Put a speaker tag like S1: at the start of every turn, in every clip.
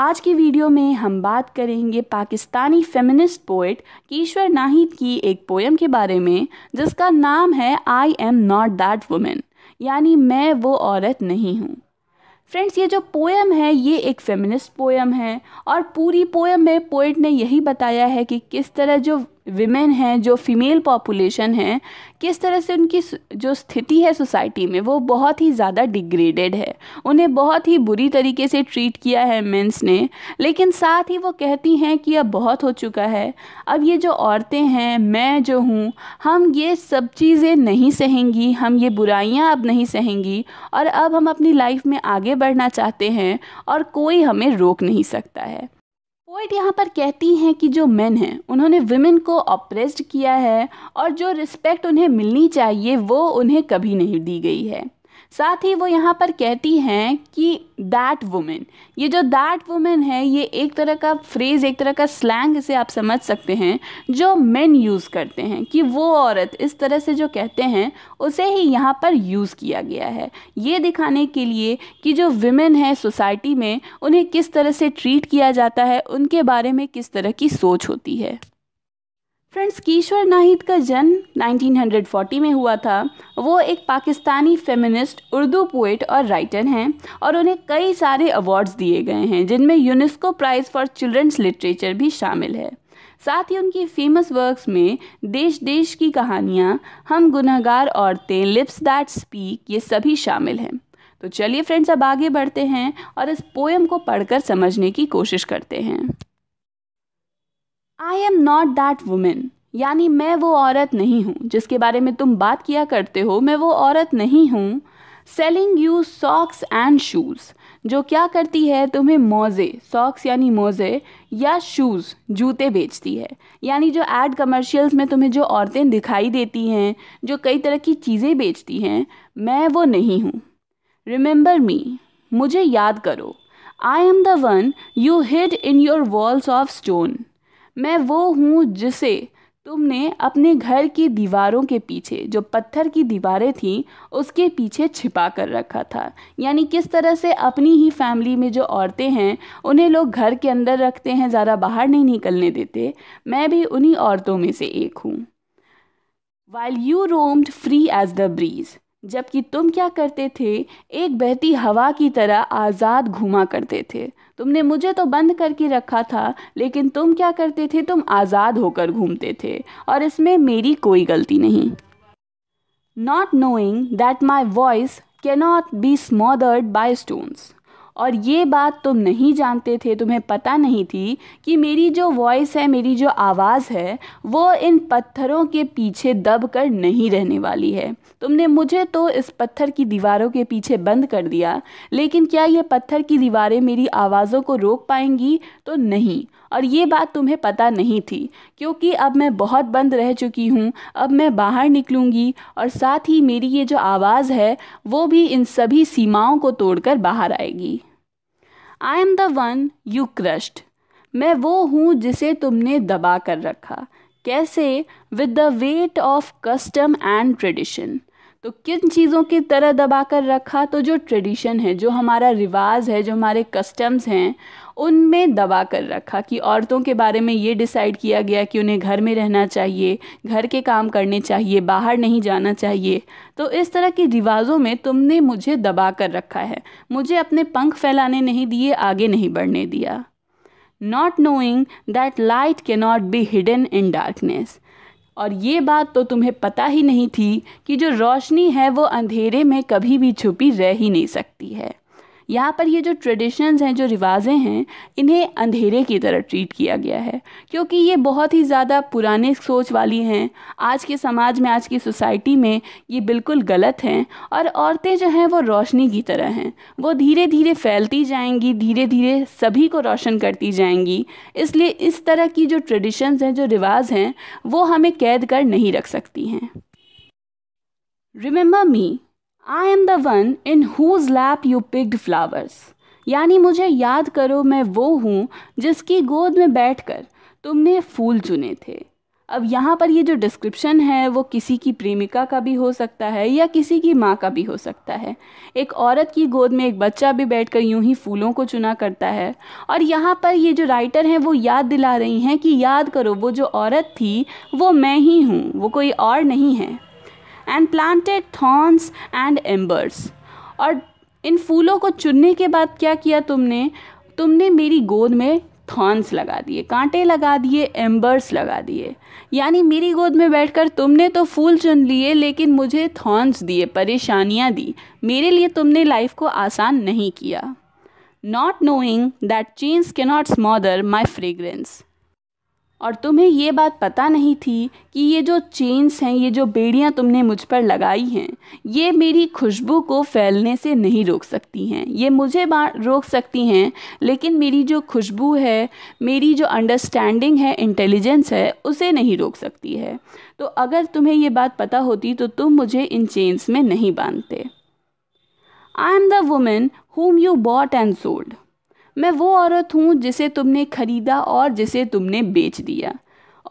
S1: आज की वीडियो में हम बात करेंगे पाकिस्तानी फेमिनिस्ट पोइट कीश्वर नाहिद की एक पोएम के बारे में जिसका नाम है I am not that woman यानी मैं वो औरत नहीं हूँ फ्रेंड्स ये जो पोएम है ये एक फेमिनिस्ट पोएम है और पूरी पोएम में पोइट ने यही बताया है कि किस तरह जो विमेन हैं जो फीमेल पॉपुलेशन हैं किस तरह से उनकी जो स्थिति है सोसाइटी में वो बहुत ही ज़्यादा डिग्रेडेड है उन्हें बहुत ही बुरी तरीके से ट्रीट किया है मेंस ने लेकिन साथ ही वो कहती हैं कि अब बहुत हो चुका है अब ये जो औरतें हैं मैं जो हूँ हम ये सब चीज़ें नहीं सहेंगी हम ये बुराइयाँ अब नहीं सहेंगी और अब हम अपनी लाइफ में आगे बढ़ना चाहते हैं और कोई हमें रोक नहीं सकता है पोइट यहाँ पर कहती हैं कि जो मेन हैं उन्होंने वुमेन को ऑप्रेस्ड किया है और जो रिस्पेक्ट उन्हें मिलनी चाहिए वो उन्हें कभी नहीं दी गई है साथ ही वो यहाँ पर कहती हैं कि दैट वुमेन ये जो दैट वुमेन है ये एक तरह का फ्रेज़ एक तरह का स्लैंग इसे आप समझ सकते हैं जो मेन यूज़ करते हैं कि वो औरत इस तरह से जो कहते हैं उसे ही यहाँ पर यूज़ किया गया है ये दिखाने के लिए कि जो वुमेन है सोसाइटी में उन्हें किस तरह से ट्रीट किया जाता है उनके बारे में किस तरह की सोच होती है फ्रेंड्स कीश्वर नाहिद का जन्म 1940 में हुआ था वो एक पाकिस्तानी फेमिनिस्ट उर्दू पोइट और राइटर हैं और उन्हें कई सारे अवार्ड्स दिए गए हैं जिनमें UNESCO prize for children's literature भी शामिल है साथ ही उनकी फेमस वर्क्स में देश देश की कहानियाँ हम गुनागार औरतें लिप्स दैट स्पीक ये सभी शामिल हैं तो चलिए फ्रेंड्स अब आगे बढ़ते हैं और इस पोएम को पढ़कर समझने की कोशिश करते हैं I am not that woman यानी मैं वो औरत नहीं हूँ जिसके बारे में तुम बात किया करते हो मैं वो औरत नहीं हूँ selling you socks and shoes जो क्या करती है तुम्हें मोज़े सॉक्स यानी मोज़े या शूज़ जूते बेचती है यानी जो एड कमर्शियल्स में तुम्हें जो औरतें दिखाई देती हैं जो कई तरह की चीज़ें बेचती हैं मैं वो नहीं हूँ रिमेंबर मी मुझे याद करो I am the one you hid in your walls of stone मैं वो हूँ जिसे तुमने अपने घर की दीवारों के पीछे जो पत्थर की दीवारें थीं उसके पीछे छिपा कर रखा था यानी किस तरह से अपनी ही फैमिली में जो औरतें हैं उन्हें लोग घर के अंदर रखते हैं ज़्यादा बाहर नहीं निकलने देते मैं भी उन्हीं औरतों में से एक हूँ while you roamed free as the breeze जबकि तुम क्या करते थे एक बहती हवा की तरह आज़ाद घूमा करते थे तुमने मुझे तो बंद करके रखा था लेकिन तुम क्या करते थे तुम आज़ाद होकर घूमते थे और इसमें मेरी कोई गलती नहीं not knowing that my voice cannot be smothered by stones और ये बात तुम नहीं जानते थे तुम्हें पता नहीं थी कि मेरी जो वॉइस है मेरी जो आवाज़ है वो इन पत्थरों के पीछे दब कर नहीं रहने वाली है तुमने मुझे तो इस पत्थर की दीवारों के पीछे बंद कर दिया लेकिन क्या ये पत्थर की दीवारें मेरी आवाज़ों को रोक पाएंगी तो नहीं और ये बात तुम्हें पता नहीं थी क्योंकि अब मैं बहुत बंद रह चुकी हूँ अब मैं बाहर निकलूँगी और साथ ही मेरी ये जो आवाज़ है वो भी इन सभी सीमाओं को तोड़कर बाहर आएगी I am the one you crushed मैं वो हूँ जिसे तुमने दबा कर रखा कैसे with the weight of custom and tradition तो किन चीज़ों की तरह दबा कर रखा तो जो ट्रेडिशन है जो हमारा रिवाज है जो हमारे कस्टम्स हैं उनमें दबा कर रखा कि औरतों के बारे में ये डिसाइड किया गया कि उन्हें घर में रहना चाहिए घर के काम करने चाहिए बाहर नहीं जाना चाहिए तो इस तरह के रिवाजों में तुमने मुझे दबा कर रखा है मुझे अपने पंख फैलाने नहीं दिए आगे नहीं बढ़ने दिया knowing that light can not be hidden in darkness और ये बात तो तुम्हें पता ही नहीं थी कि जो रोशनी है वो अंधेरे में कभी भी छुपी रह ही नहीं सकती है यहाँ पर ये जो ट्रेडिशंस हैं जो रिवाजें हैं इन्हें अंधेरे की तरह ट्रीट किया गया है क्योंकि ये बहुत ही ज़्यादा पुराने सोच वाली हैं आज के समाज में आज की सोसाइटी में ये बिल्कुल गलत हैं और औरतें जो हैं वो रोशनी की तरह हैं वो धीरे धीरे फैलती जाएंगी धीरे धीरे सभी को रोशन करती जाएंगी इसलिए इस तरह की जो ट्रेडिशंस हैं जो रिवाज हैं वो हमें कैद कर नहीं रख सकती हैं remember me I am the one in whose lap you picked flowers यानी मुझे याद करो मैं वो हूँ जिसकी गोद में बैठकर तुमने फूल चुने थे अब यहाँ पर ये जो डिस्क्रिप्शन है वो किसी की प्रेमिका का भी हो सकता है या किसी की माँ का भी हो सकता है एक औरत की गोद में एक बच्चा भी बैठकर यूं ही फूलों को चुना करता है और यहाँ पर ये जो राइटर हैं वो याद दिला रही हैं कि याद करो वो जो औरत थी वो मैं ही हूँ वो कोई और नहीं है and planted thorns and embers और इन फूलों को चुनने के बाद क्या किया तुमने तुमने मेरी गोद में थॉर्न्स लगा दिए कांटे लगा दिए एम्बर्स लगा दिए यानी मेरी गोद में बैठकर तुमने तो फूल चुन लिए लेकिन मुझे थॉर्न्स दिए परेशानियाँ दी मेरे लिए तुमने लाइफ को आसान नहीं किया not knowing that change can not smother my fragrance और तुम्हें ये बात पता नहीं थी कि ये जो चेन्स हैं ये जो बेड़ियाँ तुमने मुझ पर लगाई हैं ये मेरी खुशबू को फैलने से नहीं रोक सकती हैं ये मुझे रोक सकती हैं लेकिन मेरी जो खुशबू है मेरी जो अंडरस्टैंडिंग है इंटेलिजेंस है उसे नहीं रोक सकती है तो अगर तुम्हें ये बात पता होती तो तुम मुझे इन चेन्स में नहीं बांधते I am the woman whom you bought and sold मैं वो औरत हूँ जिसे तुमने खरीदा और जिसे तुमने बेच दिया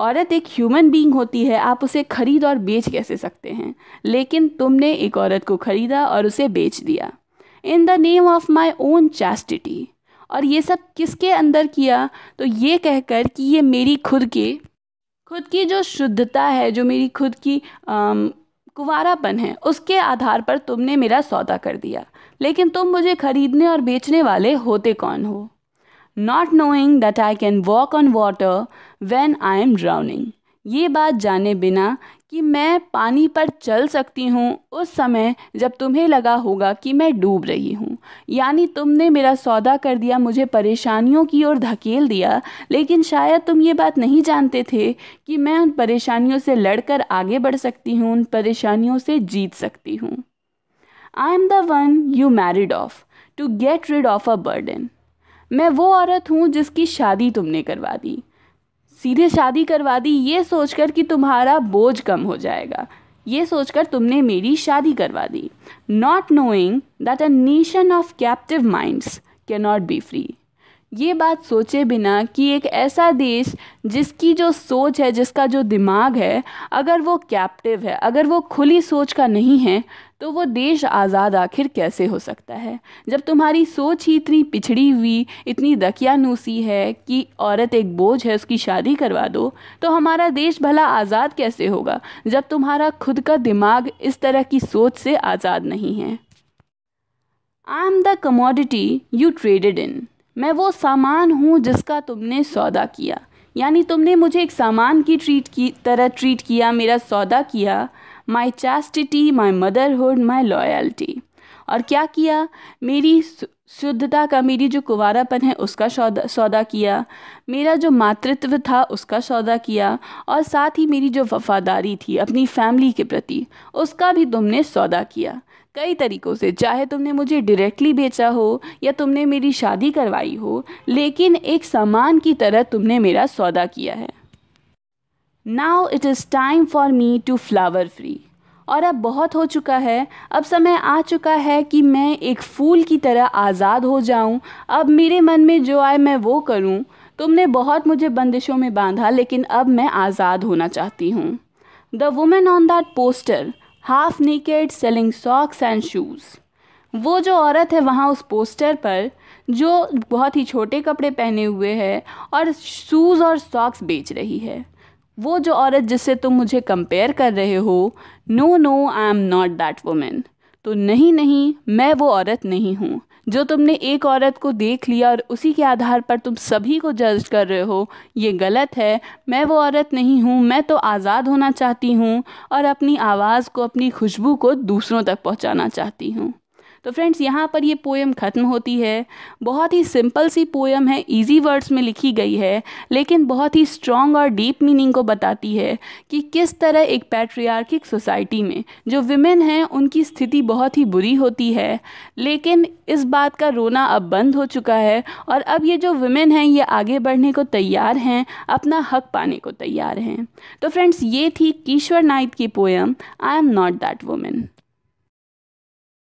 S1: औरत एक ह्यूमन बीइंग होती है आप उसे खरीद और बेच कैसे सकते हैं लेकिन तुमने एक औरत को खरीदा और उसे बेच दिया in the name of my own chastity और ये सब किसके अंदर किया तो ये कहकर कि ये मेरी खुद के खुद की जो शुद्धता है जो मेरी खुद की कुवारापन है उसके आधार पर तुमने मेरा सौदा कर दिया लेकिन तुम मुझे खरीदने और बेचने वाले होते कौन हो not knowing that I can walk on water when I am drowning ये बात जाने बिना कि मैं पानी पर चल सकती हूँ उस समय जब तुम्हें लगा होगा कि मैं डूब रही हूँ यानी तुमने मेरा सौदा कर दिया मुझे परेशानियों की ओर धकेल दिया लेकिन शायद तुम ये बात नहीं जानते थे कि मैं उन परेशानियों से लड़कर आगे बढ़ सकती हूँ उन परेशानियों से जीत सकती हूँ I am the one you married off to get rid of a burden मैं वो औरत हूँ जिसकी शादी तुमने करवा दी सीधे शादी करवा दी ये सोचकर कि तुम्हारा बोझ कम हो जाएगा ये सोचकर तुमने मेरी शादी करवा दी not knowing that a nation of captive minds can not be free ये बात सोचे बिना कि एक ऐसा देश जिसकी जो सोच है जिसका जो दिमाग है अगर वो कैप्टिव है अगर वो खुली सोच का नहीं है तो वो देश आज़ाद आखिर कैसे हो सकता है जब तुम्हारी सोच ही इतनी पिछड़ी हुई इतनी दकियानूसी है कि औरत एक बोझ है उसकी शादी करवा दो तो हमारा देश भला आज़ाद कैसे होगा जब तुम्हारा खुद का दिमाग इस तरह की सोच से आज़ाद नहीं है I am the commodity you traded in मैं वो सामान हूँ जिसका तुमने सौदा किया यानी तुमने मुझे एक सामान की ट्रीट की तरह ट्रीट किया मेरा सौदा किया my chastity my motherhood my loyalty और क्या किया मेरी शुद्धता का मेरी जो कुवारापन है उसका सौदा सौदा किया मेरा जो मातृत्व था उसका सौदा किया और साथ ही मेरी जो वफादारी थी अपनी फैमिली के प्रति उसका भी तुमने सौदा किया कई तरीक़ों से चाहे तुमने मुझे डायरेक्टली बेचा हो या तुमने मेरी शादी करवाई हो लेकिन एक सामान की तरह तुमने मेरा सौदा किया है now it is time for me to flower free और अब बहुत हो चुका है अब समय आ चुका है कि मैं एक फूल की तरह आज़ाद हो जाऊं अब मेरे मन में जो आए मैं वो करूं तुमने बहुत मुझे बंदिशों में बांधा लेकिन अब मैं आज़ाद होना चाहती हूं the woman on that poster half naked selling socks and shoes वो जो औरत है वहाँ उस पोस्टर पर जो बहुत ही छोटे कपड़े पहने हुए है और शूज़ और सॉक्स बेच रही है वो जो औरत जिससे तुम मुझे कंपेयर कर रहे हो no no I am not that woman तो नहीं नहीं मैं वो औरत नहीं हूँ जो तुमने एक औरत को देख लिया और उसी के आधार पर तुम सभी को जज कर रहे हो ये गलत है मैं वो औरत नहीं हूँ मैं तो आज़ाद होना चाहती हूँ और अपनी आवाज़ को अपनी खुशबू को दूसरों तक पहुँचाना चाहती हूँ तो फ्रेंड्स यहाँ पर ये पोएम ख़त्म होती है बहुत ही सिंपल सी पोएम है इजी वर्ड्स में लिखी गई है लेकिन बहुत ही स्ट्रॉन्ग और डीप मीनिंग को बताती है कि किस तरह एक पैट्रियार्किक सोसाइटी में जो विमेन हैं उनकी स्थिति बहुत ही बुरी होती है लेकिन इस बात का रोना अब बंद हो चुका है और अब ये जो विमेन हैं ये आगे बढ़ने को तैयार हैं अपना हक पाने को तैयार हैं तो फ्रेंड्स ये थी कीश्वर नाइक की poem I am not that women